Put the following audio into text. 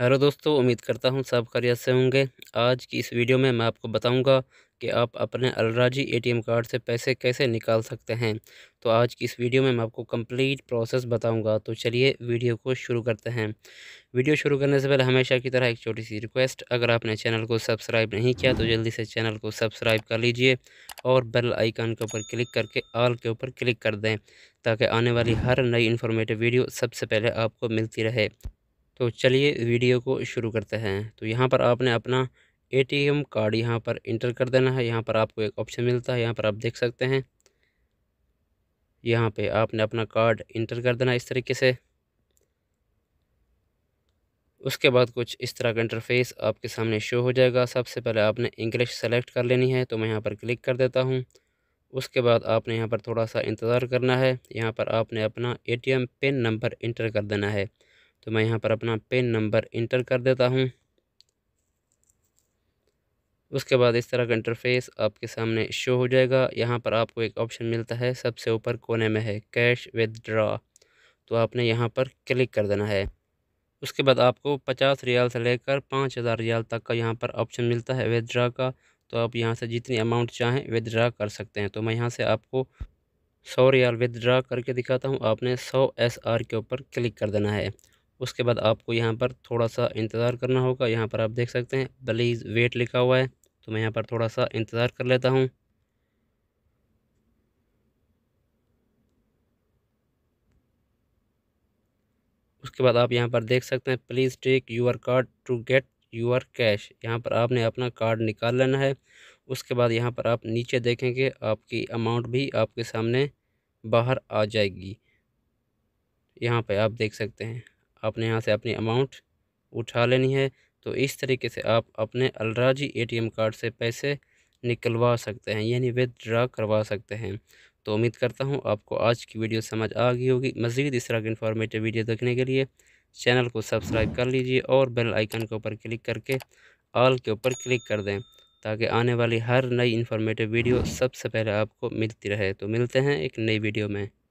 hello दोस्तों उम्मीद करता हूँ सब खरीत से होंगे आज की इस वीडियो में मैं आपको बताऊंगा कि आप अपने अलराजी एटीएम कार्ड से पैसे कैसे निकाल सकते हैं तो आज की इस वीडियो में मैं आपको कंप्लीट प्रोसेस बताऊंगा तो चलिए वीडियो को शुरू करते हैं वीडियो शुरू करने से पहले हमेशा की तरह एक छोटी सी रिक्वेस्ट अगर आपने चैनल को सब्सक्राइब नहीं किया तो जल्दी से चैनल को सब्सक्राइब कर लीजिए और बेल आइकन के ऊपर क्लिक करके आल के ऊपर क्लिक कर दें ताकि आने वाली हर नई इन्फॉर्मेटिव वीडियो सबसे पहले आपको मिलती रहे तो चलिए वीडियो को शुरू करते हैं तो यहाँ पर आपने अपना एटीएम कार्ड यहाँ पर इंटर कर देना है यहाँ पर आपको एक ऑप्शन मिलता है यहाँ पर आप देख सकते हैं यहाँ पे आपने अपना कार्ड इंटर कर देना इस तरीके से उसके बाद कुछ इस तरह का इंटरफेस आपके सामने शो हो जाएगा सबसे पहले आपने इंग्लिश सेलेक्ट कर लेनी है तो मैं यहाँ पर क्लिक कर देता हूँ उसके बाद आपने यहाँ पर थोड़ा सा इंतज़ार करना है यहाँ पर आपने अपना एटीएम पिन नंबर इंटर कर देना है तो मैं यहाँ पर अपना पेन नंबर इंटर कर देता हूँ उसके बाद इस तरह का इंटरफेस आपके सामने शो हो जाएगा यहाँ पर आपको एक ऑप्शन मिलता है सबसे ऊपर कोने में है कैश विदड्रा तो आपने यहाँ पर क्लिक कर देना है उसके बाद आपको पचास रियाल से लेकर पाँच हज़ार रियाल तक का यहाँ पर ऑप्शन मिलता है विदड्रा का तो आप यहाँ से जितनी अमाउंट चाहें विदड्रा कर सकते हैं तो मैं यहाँ से आपको सौ रियाल विदड्रा करके दिखाता हूँ आपने सौ एस आर के ऊपर क्लिक कर देना है उसके बाद आपको यहाँ पर थोड़ा सा इंतज़ार करना होगा यहाँ पर आप देख सकते हैं प्लीज़ वेट लिखा हुआ है तो मैं यहाँ पर थोड़ा सा इंतज़ार कर लेता हूँ उसके बाद आप यहाँ पर देख सकते हैं please take your card to get your cash यहाँ पर आपने अपना कार्ड निकाल लेना है उसके बाद यहाँ पर आप नीचे देखेंगे आपकी अमाउंट भी आपके सामने बाहर आ जाएगी यहाँ पे आप देख सकते हैं आपने यहाँ से अपनी अमाउंट उठा लेनी है तो इस तरीके से आप अपने अलराजी एटीएम कार्ड से पैसे निकलवा सकते हैं यानी विदड्रा करवा सकते हैं तो उम्मीद करता हूँ आपको आज की वीडियो समझ आ गई होगी मज़ीद इस तरह की इन्फॉर्मेटिव वीडियो देखने के लिए चैनल को सब्सक्राइब कर लीजिए और बेल आइकन के ऊपर क्लिक करके ऑल के ऊपर क्लिक कर दें ताकि आने वाली हर नई इन्फॉर्मेटिव वीडियो सबसे पहले आपको मिलती रहे तो मिलते हैं एक नई वीडियो में